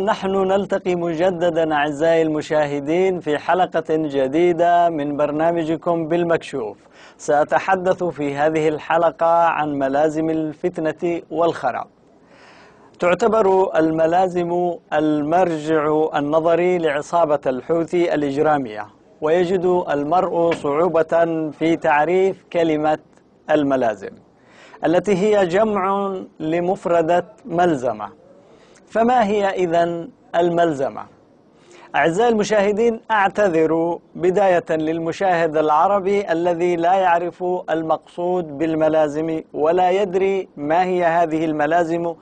نحن نلتقي مجددا أعزائي المشاهدين في حلقة جديدة من برنامجكم بالمكشوف سأتحدث في هذه الحلقة عن ملازم الفتنة والخراب تعتبر الملازم المرجع النظري لعصابة الحوثي الإجرامية ويجد المرء صعوبة في تعريف كلمة الملازم التي هي جمع لمفردة ملزمة فما هي إذا الملزمة؟ أعزائي المشاهدين أعتذر بداية للمشاهد العربي الذي لا يعرف المقصود بالملازم ولا يدري ما هي هذه الملازم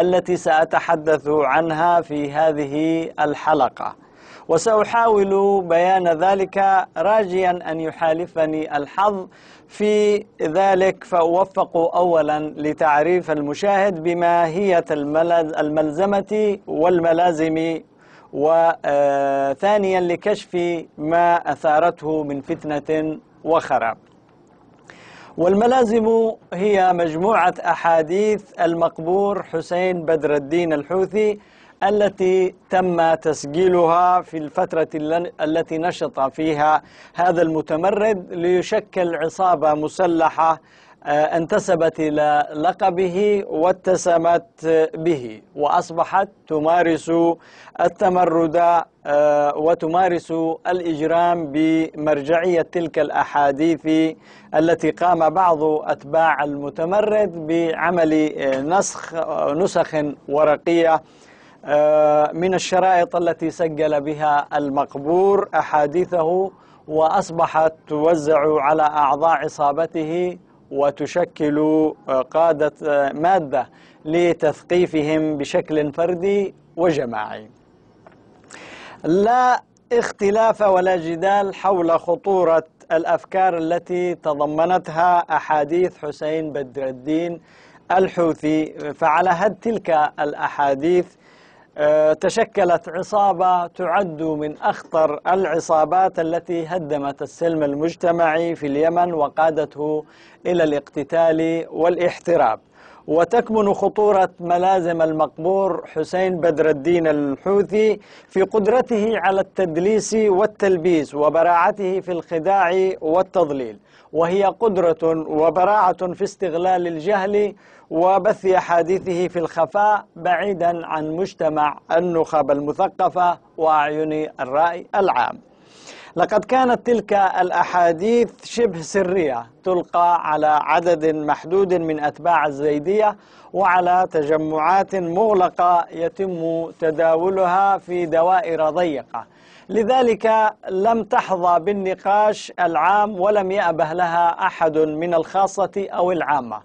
التي سأتحدث عنها في هذه الحلقة وسأحاول بيان ذلك راجيا أن يحالفني الحظ في ذلك فأوفق أولا لتعريف المشاهد بماهية الملزمة والملازم وثانيا لكشف ما أثارته من فتنة وخراب والملازم هي مجموعة أحاديث المقبور حسين بدر الدين الحوثي التي تم تسجيلها في الفترة التي نشط فيها هذا المتمرد ليشكل عصابة مسلحة آه، انتسبت إلى لقبه واتسمت به وأصبحت تمارس التمرد آه، وتمارس الإجرام بمرجعية تلك الأحاديث التي قام بعض أتباع المتمرد بعمل آه، نسخ نسخ ورقية آه، من الشرائط التي سجل بها المقبور أحاديثه وأصبحت توزع على أعضاء عصابته وتشكل آه، قادة آه، مادة لتثقيفهم بشكل فردي وجماعي لا اختلاف ولا جدال حول خطورة الأفكار التي تضمنتها أحاديث حسين بدر الدين الحوثي فعلى هد تلك الأحاديث آه، تشكلت عصابة تعد من أخطر العصابات التي هدمت السلم المجتمعي في اليمن وقادته إلى الاقتتال والاحتراب وتكمن خطورة ملازم المقبور حسين بدر الدين الحوثي في قدرته على التدليس والتلبيس وبراعته في الخداع والتضليل وهي قدرة وبراعة في استغلال الجهل وبث أحاديثه في الخفاء بعيدا عن مجتمع النخب المثقفة وأعين الرأي العام لقد كانت تلك الأحاديث شبه سرية تلقى على عدد محدود من أتباع الزيدية وعلى تجمعات مغلقة يتم تداولها في دوائر ضيقة لذلك لم تحظى بالنقاش العام ولم يأبه لها أحد من الخاصة أو العامة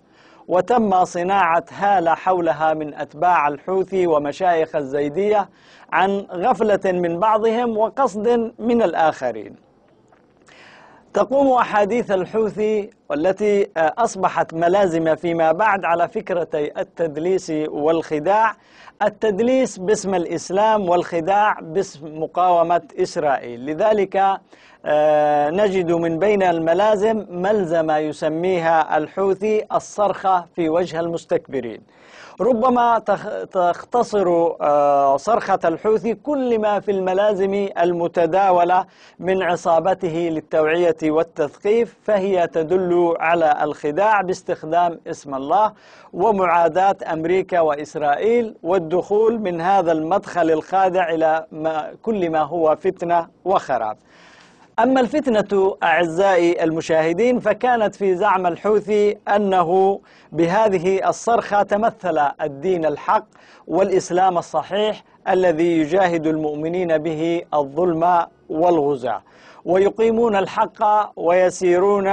وتم صناعة هالة حولها من أتباع الحوثي ومشايخ الزيدية عن غفلة من بعضهم وقصد من الآخرين تقوم أحاديث الحوثي والتي آه، أصبحت ملازمة فيما بعد على فكرتي التدليس والخداع التدليس باسم الإسلام والخداع باسم مقاومة إسرائيل لذلك آه، نجد من بين الملازم ملزمة يسميها الحوثي الصرخة في وجه المستكبرين ربما تختصر آه، صرخة الحوثي كل ما في الملازم المتداولة من عصابته للتوعية والتثقيف فهي تدل على الخداع باستخدام اسم الله ومعاداة أمريكا وإسرائيل والدخول من هذا المدخل الخادع إلى ما كل ما هو فتنة وخراب أما الفتنة أعزائي المشاهدين فكانت في زعم الحوثي أنه بهذه الصرخة تمثل الدين الحق والإسلام الصحيح الذي يجاهد المؤمنين به الظلم والغزاة ويقيمون الحق ويسيرون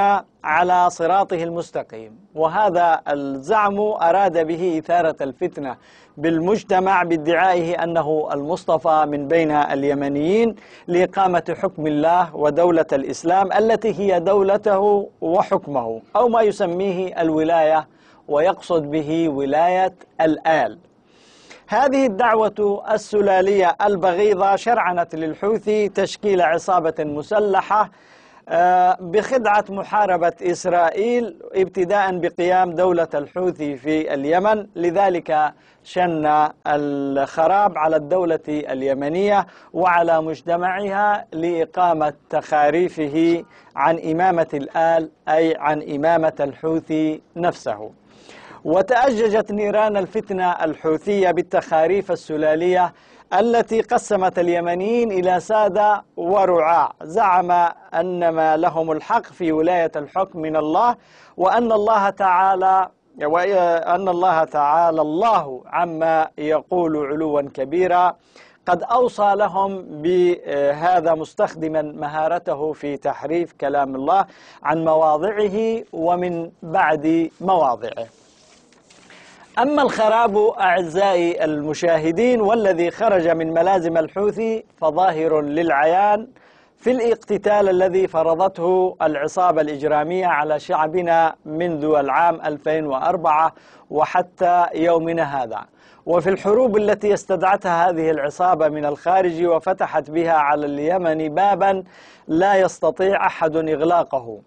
على صراطه المستقيم وهذا الزعم أراد به إثارة الفتنة بالمجتمع بادعائه أنه المصطفى من بين اليمنيين لإقامة حكم الله ودولة الإسلام التي هي دولته وحكمه أو ما يسميه الولاية ويقصد به ولاية الآل هذه الدعوة السلالية البغيضة شرعنت للحوثي تشكيل عصابة مسلحة آه، بخدعة محاربة إسرائيل ابتداء بقيام دولة الحوثي في اليمن لذلك شن الخراب على الدولة اليمنية وعلى مجتمعها لإقامة تخاريفه عن إمامة الآل أي عن إمامة الحوثي نفسه وتأججت نيران الفتنة الحوثية بالتخاريف السلالية التي قسمت اليمنيين إلى سادة ورعاء زعم أن ما لهم الحق في ولاية الحكم من الله وأن الله تعالى وأن الله تعالى الله عما يقول علوا كبيرا قد أوصى لهم بهذا مستخدما مهارته في تحريف كلام الله عن مواضعه ومن بعد مواضعه أما الخراب أعزائي المشاهدين والذي خرج من ملازم الحوثي فظاهر للعيان في الاقتتال الذي فرضته العصابة الإجرامية على شعبنا منذ العام 2004 وحتى يومنا هذا وفي الحروب التي استدعتها هذه العصابة من الخارج وفتحت بها على اليمن بابا لا يستطيع أحد إغلاقه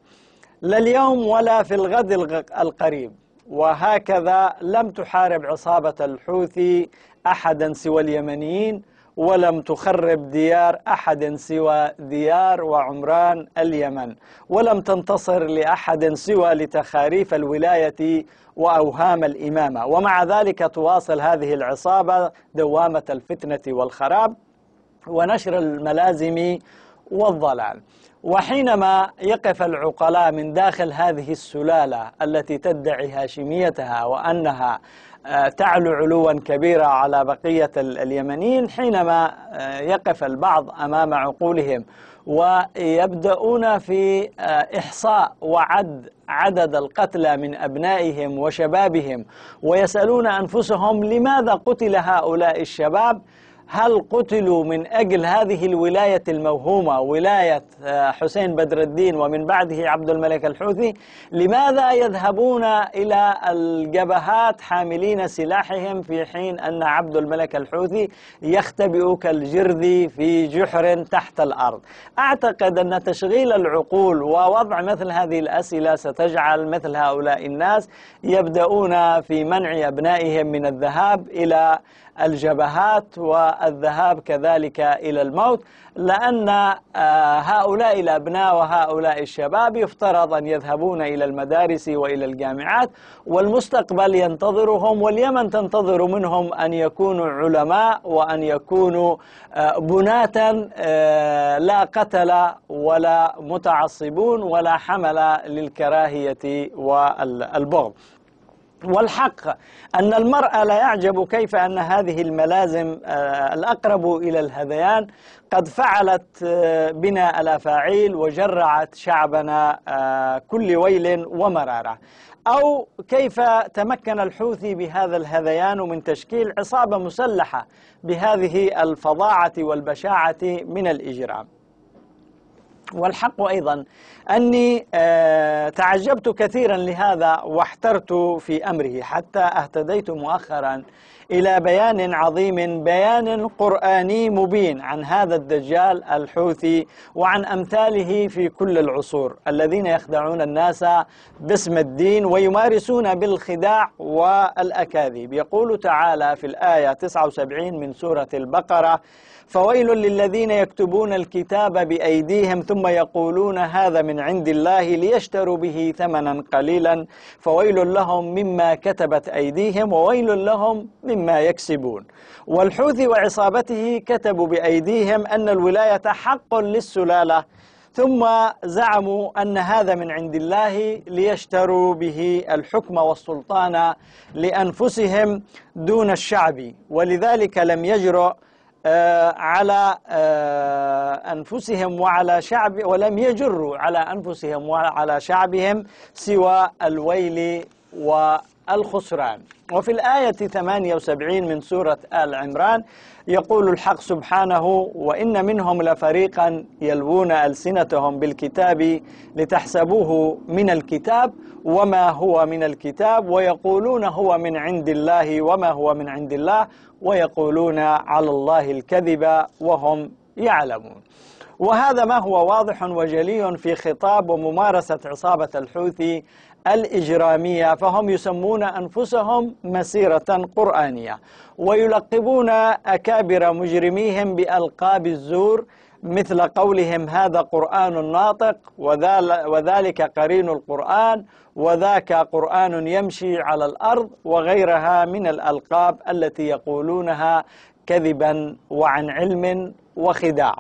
لا اليوم ولا في الغد القريب وهكذا لم تحارب عصابة الحوثي أحدا سوى اليمنيين ولم تخرب ديار أحد سوى ديار وعمران اليمن ولم تنتصر لأحد سوى لتخاريف الولاية وأوهام الإمامة ومع ذلك تواصل هذه العصابة دوامة الفتنة والخراب ونشر الملازم والضلال وحينما يقف العقلاء من داخل هذه السلالة التي تدعي هاشميتها وأنها آه، تعلو علوا كبيرا على بقية اليمنيين حينما آه، يقف البعض أمام عقولهم ويبدأون في آه، إحصاء وعد عدد القتلى من أبنائهم وشبابهم ويسألون أنفسهم لماذا قتل هؤلاء الشباب؟ هل قتلوا من أجل هذه الولاية الموهومة ولاية آه، حسين بدر الدين ومن بعده عبد الملك الحوثي لماذا يذهبون إلى الجبهات حاملين سلاحهم في حين أن عبد الملك الحوثي يختبئ كالجرذي في جحر تحت الأرض أعتقد أن تشغيل العقول ووضع مثل هذه الأسئلة ستجعل مثل هؤلاء الناس يبدأون في منع أبنائهم من الذهاب إلى الجبهات و الذهاب كذلك إلى الموت لأن آه، هؤلاء الأبناء وهؤلاء الشباب يفترض أن يذهبون إلى المدارس وإلى الجامعات والمستقبل ينتظرهم واليمن تنتظر منهم أن يكونوا علماء وأن يكونوا آه، بناة آه، لا قتل ولا متعصبون ولا حمل للكراهية والبغض والحق أن المرأة لا يعجب كيف أن هذه الملازم آه، الأقرب إلى الهذيان قد فعلت آه، بنا الأفاعيل وجرعت شعبنا آه، كل ويل ومرارة أو كيف تمكن الحوثي بهذا الهذيان من تشكيل عصابة مسلحة بهذه الفظاعة والبشاعة من الإجرام والحق أيضا أني آه، تعجبت كثيرا لهذا واحترت في أمره حتى اهتديت مؤخرا إلى بيان عظيم بيان قرآني مبين عن هذا الدجال الحوثي وعن أمثاله في كل العصور الذين يخدعون الناس باسم الدين ويمارسون بالخداع والأكاذيب يقول تعالى في الآية 79 من سورة البقرة فويل للذين يكتبون الكتاب بأيديهم ثم يقولون هذا من عند الله ليشتروا به ثمنا قليلا فويل لهم مما كتبت أيديهم وويل لهم مما يكسبون والحوثي وعصابته كتبوا بأيديهم أن الولاية حق للسلالة ثم زعموا أن هذا من عند الله ليشتروا به الحكم والسلطان لأنفسهم دون الشعب ولذلك لم يجرؤ آه، على آه، أنفسهم وعلى شعب ولم يجروا على أنفسهم وعلى شعبهم سوى الويل و الخسران وفي الآية 78 من سورة آل عمران يقول الحق سبحانه وإن منهم لفريقا يلوون ألسنتهم بالكتاب لتحسبوه من الكتاب وما هو من الكتاب ويقولون هو من عند الله وما هو من عند الله ويقولون على الله الكذب وهم يعلمون وهذا ما هو واضح وجلي في خطاب وممارسة عصابة الحوثي الإجرامية فهم يسمون أنفسهم مسيرة قرآنية ويلقبون أكابر مجرميهم بألقاب الزور مثل قولهم هذا قرآن ناطق وذلك قرين القرآن وذاك قرآن يمشي على الأرض وغيرها من الألقاب التي يقولونها كذبا وعن علم وخداع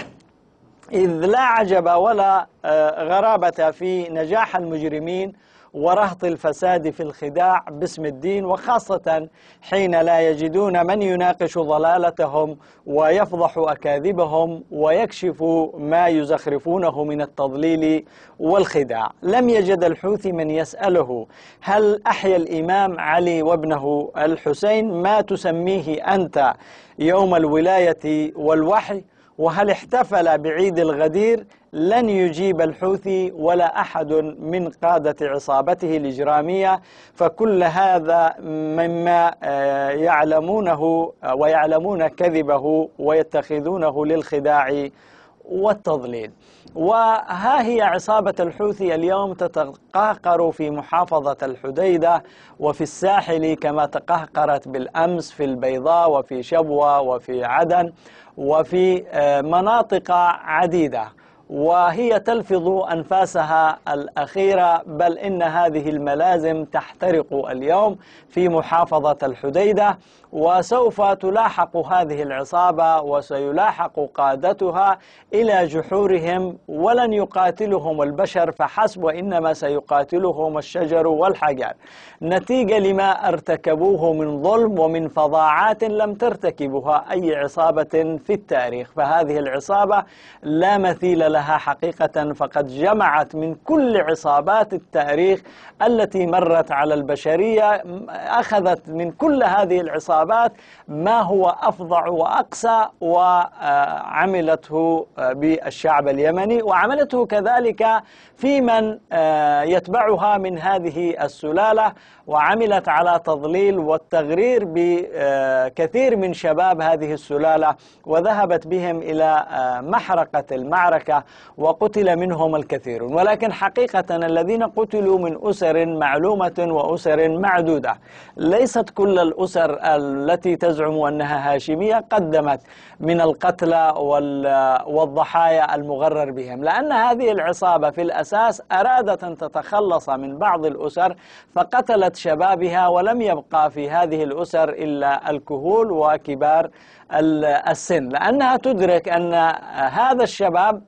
إذ لا عجب ولا آه، غرابة في نجاح المجرمين ورهط الفساد في الخداع باسم الدين وخاصة حين لا يجدون من يناقش ضلالتهم ويفضح أكاذبهم ويكشف ما يزخرفونه من التضليل والخداع لم يجد الحوثي من يسأله هل أحيا الإمام علي وابنه الحسين ما تسميه أنت يوم الولاية والوحي وهل احتفل بعيد الغدير لن يجيب الحوثي ولا أحد من قادة عصابته الإجرامية فكل هذا مما آه، يعلمونه آه، ويعلمون كذبه ويتخذونه للخداع والتضليل وها هي عصابة الحوثي اليوم تتقهقر في محافظة الحديدة وفي الساحل كما تقهقرت بالأمس في البيضاء وفي شبوة وفي عدن وفي آه، مناطق عديدة وهي تلفظ أنفاسها الأخيرة بل إن هذه الملازم تحترق اليوم في محافظة الحديدة وسوف تلاحق هذه العصابة وسيلاحق قادتها إلى جحورهم ولن يقاتلهم البشر فحسب وإنما سيقاتلهم الشجر والحجر نتيجة لما ارتكبوه من ظلم ومن فظاعات لم ترتكبها أي عصابة في التاريخ فهذه العصابة لا مثيل لها لها حقيقة فقد جمعت من كل عصابات التاريخ التي مرت على البشرية أخذت من كل هذه العصابات ما هو أفظع وأقسى وعملته بالشعب اليمني وعملته كذلك في من آه، يتبعها من هذه السلالة وعملت على تضليل والتغرير بكثير من شباب هذه السلالة وذهبت بهم إلى آه، محرقة المعركة وقتل منهم الكثير ولكن حقيقة الذين قتلوا من أسر معلومة وأسر معدودة ليست كل الأسر التي تزعم أنها هاشمية قدمت من القتلى والضحايا المغرر بهم لأن هذه العصابة في الأساس أرادت أن تتخلص من بعض الأسر فقتلت شبابها ولم يبقى في هذه الأسر إلا الكهول وكبار السن لأنها تدرك أن هذا الشباب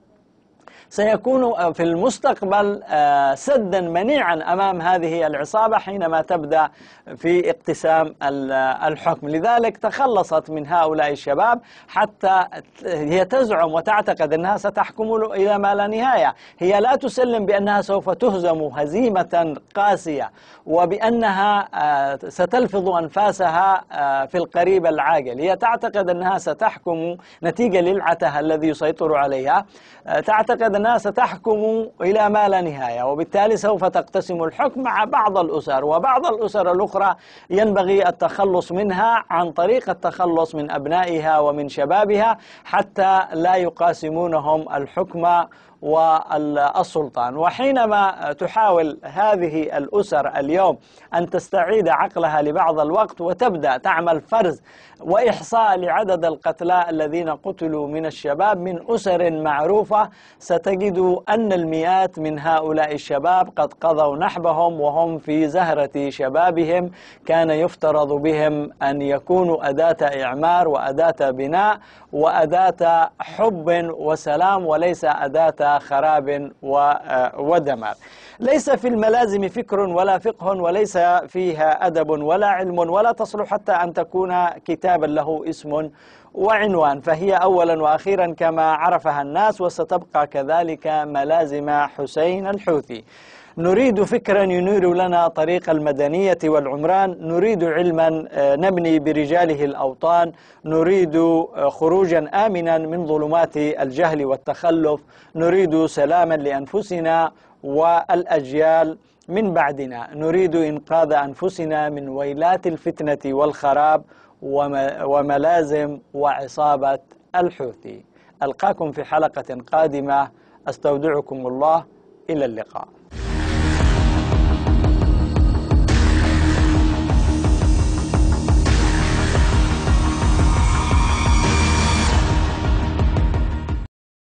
سيكون في المستقبل آه، سدا منيعا أمام هذه العصابة حينما تبدأ في اقتسام الحكم لذلك تخلصت من هؤلاء الشباب حتى هي تزعم وتعتقد أنها ستحكم إلى ما لا نهاية هي لا تسلم بأنها سوف تهزم هزيمة قاسية وبأنها آه، ستلفظ أنفاسها آه، في القريب العاجل هي تعتقد أنها ستحكم نتيجة للعتها الذي يسيطر عليها تعتقد الناس تحكم إلى ما لا نهاية وبالتالي سوف تقتسم الحكم مع بعض الأسر وبعض الأسر الأخرى ينبغي التخلص منها عن طريق التخلص من أبنائها ومن شبابها حتى لا يقاسمونهم الحكم والسلطان وحينما تحاول هذه الأسر اليوم أن تستعيد عقلها لبعض الوقت وتبدأ تعمل فرز وإحصاء لعدد القتلى الذين قتلوا من الشباب من أسر معروفة ستجد أن المئات من هؤلاء الشباب قد قضوا نحبهم وهم في زهرة شبابهم كان يفترض بهم أن يكونوا أداة إعمار وأداة بناء وأداة حب وسلام وليس أداة خراب آه، ودمار ليس في الملازم فكر ولا فقه وليس فيها أدب ولا علم ولا تصلح حتى أن تكون كتابا له اسم وعنوان فهي أولا وأخيرا كما عرفها الناس وستبقى كذلك ملازم حسين الحوثي نريد فكرا ينير لنا طريق المدنية والعمران نريد علما آه، نبني برجاله الأوطان نريد آه، خروجا آمنا من ظلمات الجهل والتخلف نريد سلاما لأنفسنا والأجيال من بعدنا نريد إنقاذ أنفسنا من ويلات الفتنة والخراب وملازم وعصابة الحوثي ألقاكم في حلقة قادمة أستودعكم الله إلى اللقاء